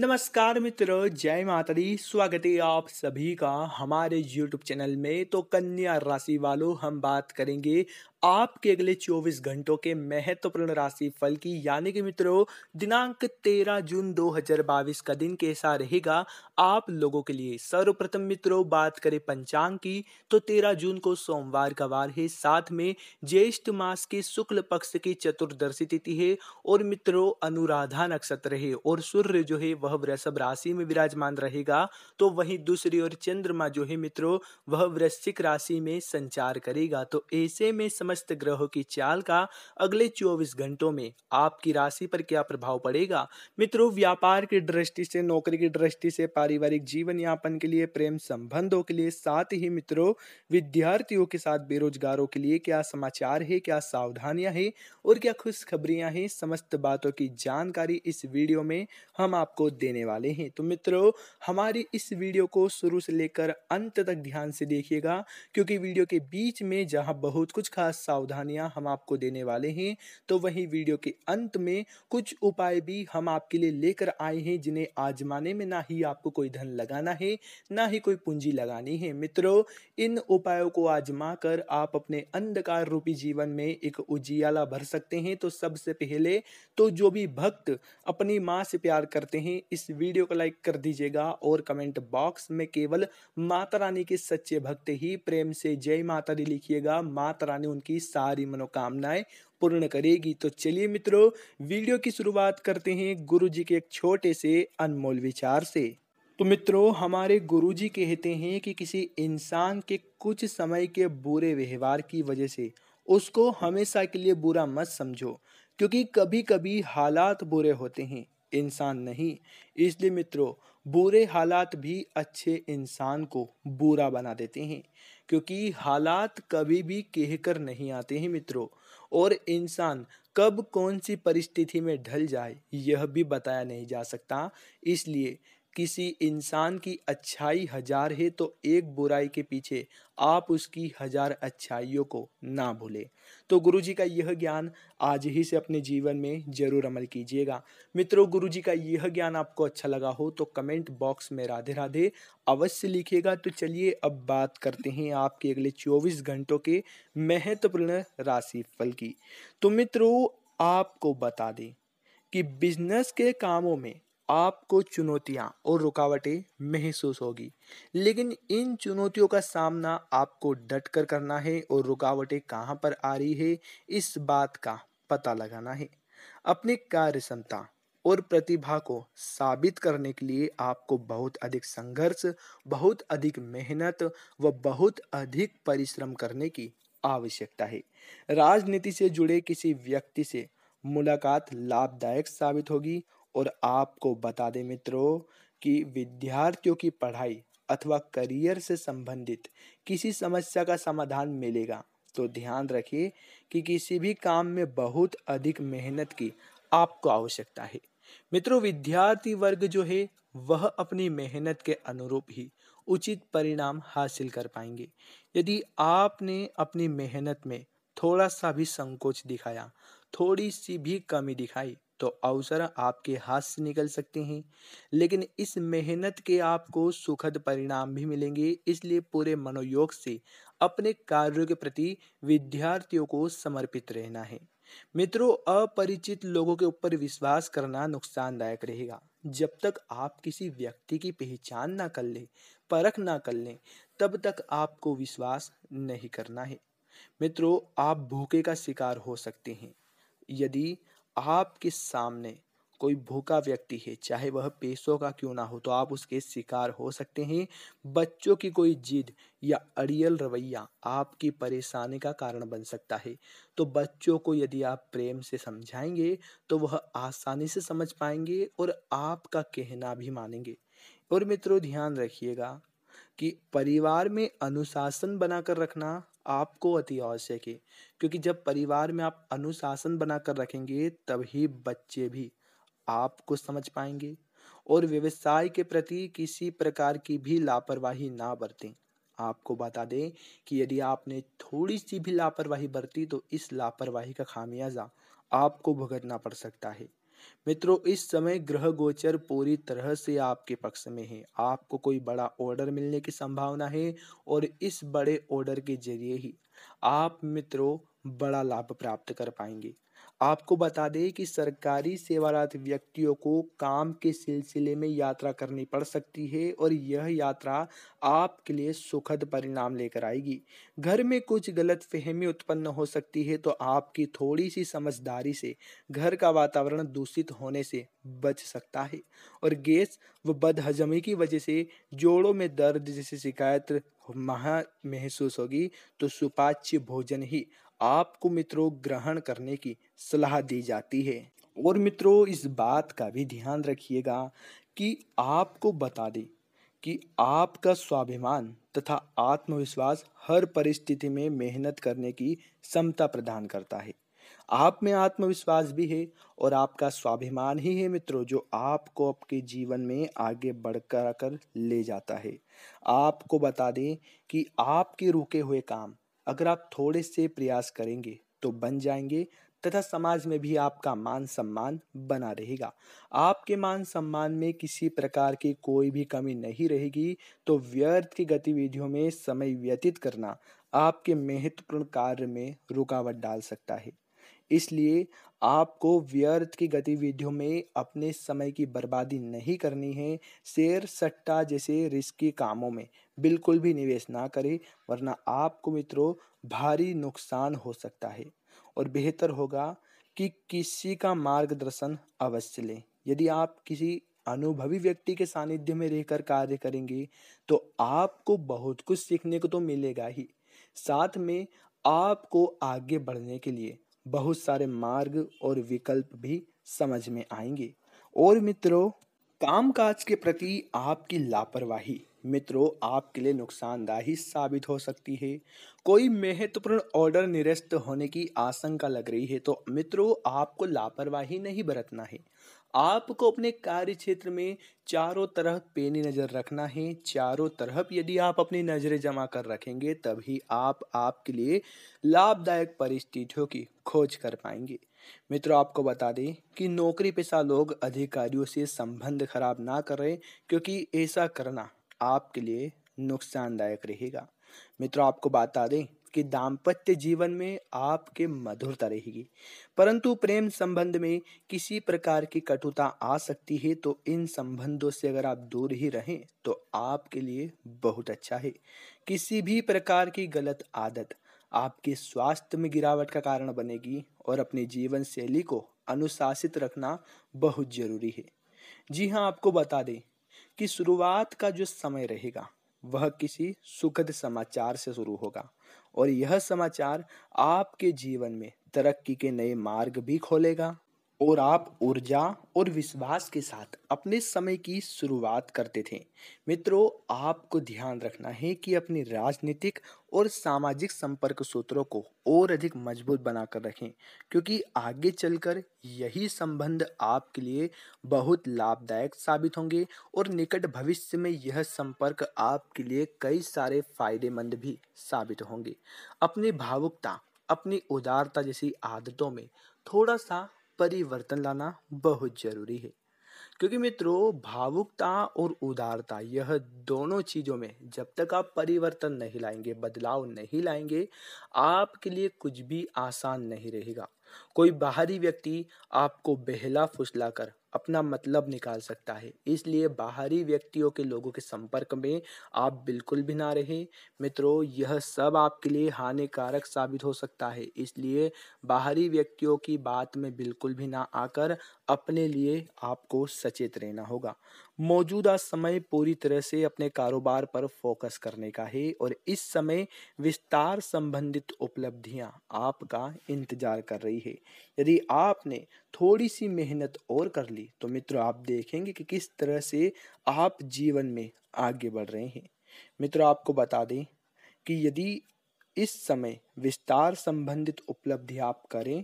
नमस्कार मित्र जय माता दी स्वागत है आप सभी का हमारे YouTube चैनल में तो कन्या राशि वालों हम बात करेंगे आपके अगले 24 घंटों के महत्वपूर्ण राशि फल की यानी कि मित्रों दिनांक 13 जून 2022 का दिन कैसा रहेगा आप लोगों के लिए सर्वप्रथम मित्रों बात करें पंचांग की तो 13 जून को सोमवार का वार है साथ में ज्येष्ठ मास के शुक्ल पक्ष की चतुर्दशी तिथि है और मित्रों अनुराधा नक्षत्र है और सूर्य जो है वह वृषभ राशि में विराजमान रहेगा तो वही दूसरी ओर चंद्रमा जो है मित्रों वह वृश्चिक राशि में संचार करेगा तो ऐसे में समस्त ग्रहों की चाल का अगले 24 घंटों में आपकी राशि पर क्या प्रभाव पड़ेगा मित्रों व्यापार की दृष्टि से नौकरी की दृष्टि से पारिवारिक जीवन यापन के लिए प्रेम संबंधों के लिए साथ ही मित्रों विद्यार्थियों के साथ बेरोजगारों के लिए क्या समाचार है क्या सावधानियां है और क्या खुशखबरियां हैं समस्त बातों की जानकारी इस वीडियो में हम आपको देने वाले हैं तो मित्रों हमारी इस वीडियो को शुरू से लेकर अंत तक ध्यान से देखिएगा क्योंकि वीडियो के बीच में जहां बहुत कुछ खास सावधानियां हम आपको देने वाले हैं तो वही वीडियो के अंत में कुछ उपाय भी हम आपके लिए लेकर आए हैं जिन्हें आजमाने में ना ही आपको कोई धन लगाना है ना ही कोई पूंजी लगानी है मित्रों इन उपायों को आजमा कर आप अपने अंधकार रूपी जीवन में एक उजियाला भर सकते हैं तो सबसे पहले तो जो भी भक्त अपनी माँ से प्यार करते हैं इस वीडियो को लाइक कर दीजिएगा और कमेंट बॉक्स में केवल माता रानी के सच्चे भक्त ही प्रेम से जय माता दी लिखिएगा माता रानी उनके की सारी मनोकामनाएं पूर्ण करेगी तो चलिए मित्रों वीडियो की शुरुआत करते हैं गुरु जी के एक छोटे से अनमोल विचार से तो मित्रों हमारे गुरु जी कहते हैं कि किसी इंसान के कुछ समय के बुरे व्यवहार की वजह से उसको हमेशा के लिए बुरा मत समझो क्योंकि कभी कभी हालात बुरे होते हैं इंसान नहीं इसलिए मित्रों बुरे हालात भी अच्छे इंसान को बुरा बना देते हैं क्योंकि हालात कभी भी कहकर नहीं आते हैं मित्रों और इंसान कब कौन सी परिस्थिति में ढल जाए यह भी बताया नहीं जा सकता इसलिए किसी इंसान की अच्छाई हजार है तो एक बुराई के पीछे आप उसकी हजार अच्छाइयों को ना भूलें तो गुरुजी का यह ज्ञान आज ही से अपने जीवन में जरूर अमल कीजिएगा मित्रों गुरुजी का यह ज्ञान आपको अच्छा लगा हो तो कमेंट बॉक्स में राधे राधे अवश्य लिखिएगा तो चलिए अब बात करते हैं आपके अगले चौबीस घंटों के महत्वपूर्ण राशि फल की तो मित्रों आपको बता दें कि बिजनेस के कामों में आपको चुनौतियाँ और रुकावटें महसूस होगी लेकिन इन चुनौतियों का सामना आपको डट कर करना है और रुकावटें कहाँ पर आ रही है इस बात का पता लगाना है अपनी कार्य क्षमता और प्रतिभा को साबित करने के लिए आपको बहुत अधिक संघर्ष बहुत अधिक मेहनत व बहुत अधिक परिश्रम करने की आवश्यकता है राजनीति से जुड़े किसी व्यक्ति से मुलाकात लाभदायक साबित होगी और आपको बता दें मित्रों कि विद्यार्थियों की पढ़ाई अथवा करियर से संबंधित किसी समस्या का समाधान मिलेगा तो ध्यान रखिए कि किसी भी काम में बहुत अधिक मेहनत की आपको आवश्यकता है मित्रों विद्यार्थी वर्ग जो है वह अपनी मेहनत के अनुरूप ही उचित परिणाम हासिल कर पाएंगे यदि आपने अपनी मेहनत में थोड़ा सा भी संकोच दिखाया थोड़ी सी भी कमी दिखाई तो अवसर आपके हाथ से निकल सकते हैं लेकिन इस मेहनत के आपको सुखद परिणाम भी मिलेंगे इसलिए पूरे मनोयोग से अपने कार्यों के प्रति विद्यार्थियों को समर्पित रहना है मित्रों अपरिचित लोगों के ऊपर विश्वास करना नुकसानदायक रहेगा जब तक आप किसी व्यक्ति की पहचान ना कर ले परख ना कर ले तब तक आपको विश्वास नहीं करना है मित्रों आप भूखे का शिकार हो सकते हैं यदि आपके सामने कोई भूखा व्यक्ति है चाहे वह पैसों का क्यों ना हो तो आप उसके शिकार हो सकते हैं बच्चों की कोई जिद या अड़ियल रवैया आपकी परेशानी का कारण बन सकता है तो बच्चों को यदि आप प्रेम से समझाएंगे तो वह आसानी से समझ पाएंगे और आपका कहना भी मानेंगे और मित्रों ध्यान रखिएगा कि परिवार में अनुशासन बनाकर रखना आपको अति आवश्यक है क्योंकि जब परिवार में आप अनुशासन बनाकर रखेंगे तभी बच्चे भी आपको समझ पाएंगे और व्यवसाय के प्रति किसी प्रकार की भी लापरवाही ना बरतें आपको बता दें कि यदि आपने थोड़ी सी भी लापरवाही बरती तो इस लापरवाही का खामियाजा आपको भुगतना पड़ सकता है मित्रों इस समय ग्रह गोचर पूरी तरह से आपके पक्ष में है आपको कोई बड़ा ऑर्डर मिलने की संभावना है और इस बड़े ऑर्डर के जरिए ही आप मित्रों बड़ा लाभ प्राप्त कर पाएंगे आपको बता दें कि सरकारी सेवारत व्यक्तियों को काम के सिलसिले में यात्रा करनी पड़ सकती है और यह यात्रा आपके लिए सुखद परिणाम लेकर आएगी घर में कुछ गलत फहमी उत्पन्न हो सकती है तो आपकी थोड़ी सी समझदारी से घर का वातावरण दूषित होने से बच सकता है और गैस व बदहजमी की वजह से जोड़ों में दर्द जैसी शिकायत महा महसूस होगी तो सुपाच्य भोजन ही आपको मित्रों ग्रहण करने की सलाह दी जाती है और मित्रों इस बात का भी ध्यान रखिएगा कि आपको बता दें कि आपका स्वाभिमान तथा आत्मविश्वास हर परिस्थिति में मेहनत करने की क्षमता प्रदान करता है आप में आत्मविश्वास भी है और आपका स्वाभिमान ही है मित्रों जो आपको आपके जीवन में आगे बढ़कर कर ले जाता है आपको बता दें कि आपके रुके हुए काम अगर आप थोड़े से प्रयास करेंगे तो बन जाएंगे तथा समाज में भी आपका मान सम्मान बना रहेगा आपके मान सम्मान में किसी प्रकार की कोई भी कमी नहीं रहेगी तो व्यर्थ की गतिविधियों में समय व्यतीत करना आपके महत्वपूर्ण कार्य में रुकावट डाल सकता है इसलिए आपको व्यर्थ की गतिविधियों में अपने समय की बर्बादी नहीं करनी है शेयर सट्टा जैसे रिस्की कामों में बिल्कुल भी निवेश ना करें वरना आपको मित्रों भारी नुकसान हो सकता है और बेहतर होगा कि किसी का मार्गदर्शन अवश्य लें यदि आप किसी अनुभवी व्यक्ति के सानिध्य में रहकर कार्य करेंगे तो आपको बहुत कुछ सीखने को तो मिलेगा ही साथ में आपको आगे बढ़ने के लिए बहुत सारे मार्ग और विकल्प भी समझ में आएंगे और मित्रों कामकाज के प्रति आपकी लापरवाही मित्रों आपके लिए नुकसानदायी साबित हो सकती है कोई महत्वपूर्ण ऑर्डर निरस्त होने की आशंका लग रही है तो मित्रों आपको लापरवाही नहीं बरतना है आपको अपने कार्य क्षेत्र में चारों तरफ पेनी नज़र रखना है चारों तरफ यदि आप अपनी नज़रें जमा कर रखेंगे तभी आप आपके लिए लाभदायक परिस्थितियों की खोज कर पाएंगे मित्रों आपको बता दें कि नौकरी पेशा लोग अधिकारियों से संबंध खराब ना करें क्योंकि ऐसा करना आपके लिए नुकसानदायक रहेगा मित्रों आपको बता दें कि दाम्पत्य जीवन में आपके मधुरता रहेगी परंतु प्रेम संबंध में किसी प्रकार की कटुता आ सकती है तो इन संबंधों से अगर आप दूर ही रहें तो आपके लिए बहुत अच्छा है किसी भी प्रकार की गलत आदत आपके स्वास्थ्य में गिरावट का कारण बनेगी और अपनी जीवन शैली को अनुशासित रखना बहुत जरूरी है जी हाँ आपको बता दें कि शुरुआत का जो समय रहेगा वह किसी सुखद समाचार से शुरू होगा और यह समाचार आपके जीवन में तरक्की के नए मार्ग भी खोलेगा और आप ऊर्जा और विश्वास के साथ अपने समय की शुरुआत करते थे मित्रों आपको ध्यान रखना है कि अपने राजनीतिक और सामाजिक संपर्क सूत्रों को और अधिक मजबूत बनाकर रखें क्योंकि आगे चलकर यही संबंध आपके लिए बहुत लाभदायक साबित होंगे और निकट भविष्य में यह संपर्क आपके लिए कई सारे फायदेमंद भी साबित होंगे अपनी भावुकता अपनी उदारता जैसी आदतों में थोड़ा सा परिवर्तन लाना बहुत ज़रूरी है क्योंकि मित्रों भावुकता और उदारता यह दोनों चीज़ों में जब तक आप परिवर्तन नहीं लाएंगे बदलाव नहीं लाएंगे आपके लिए कुछ भी आसान नहीं रहेगा कोई बाहरी व्यक्ति आपको बेहला फुसला कर अपना मतलब निकाल सकता है इसलिए बाहरी व्यक्तियों के लोगों के संपर्क में आप बिल्कुल भी ना रहें मित्रों यह सब आपके लिए हानिकारक साबित हो सकता है इसलिए बाहरी व्यक्तियों की बात में बिल्कुल भी ना आकर अपने लिए आपको सचेत रहना होगा मौजूदा समय पूरी तरह से अपने कारोबार पर फोकस करने का है और इस समय विस्तार संबंधित उपलब्धियां आपका इंतजार कर रही गई है यदि आपने थोड़ी सी मेहनत और कर ली तो मित्रों आप देखेंगे कि किस तरह से आप जीवन में आगे बढ़ रहे हैं मित्रों आपको बता दें कि यदि इस समय विस्तार संबंधित उपलब्धि आप करें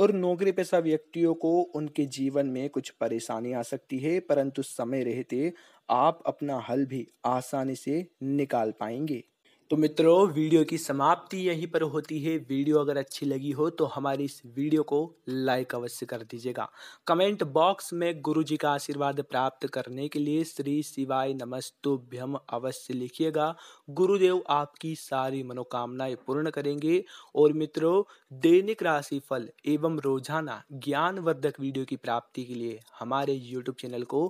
और नौकरी पेशा व्यक्तियों को उनके जीवन में कुछ परेशानी आ सकती है परंतु समय रहते आप अपना हल भी आसानी से निकाल पाएंगे तो मित्रों वीडियो की समाप्ति यहीं पर होती है वीडियो अगर अच्छी लगी हो तो हमारी इस वीडियो को लाइक अवश्य कर दीजिएगा कमेंट बॉक्स में गुरु जी का आशीर्वाद प्राप्त करने के लिए श्री शिवाय नमस्तुभ्यम अवश्य लिखिएगा गुरुदेव आपकी सारी मनोकामनाएं पूर्ण करेंगे और मित्रों दैनिक राशि फल एवं रोजाना ज्ञानवर्धक वीडियो की प्राप्ति के लिए हमारे यूट्यूब चैनल को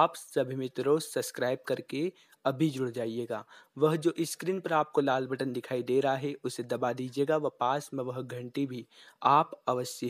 आप सभी मित्रों सब्सक्राइब करके अभी जुड़ जाइएगा वह जो स्क्रीन पर आपको लाल बटन दिखाई दे रहा है उसे दबा दीजिएगा व पास में वह घंटी भी आप अवश्य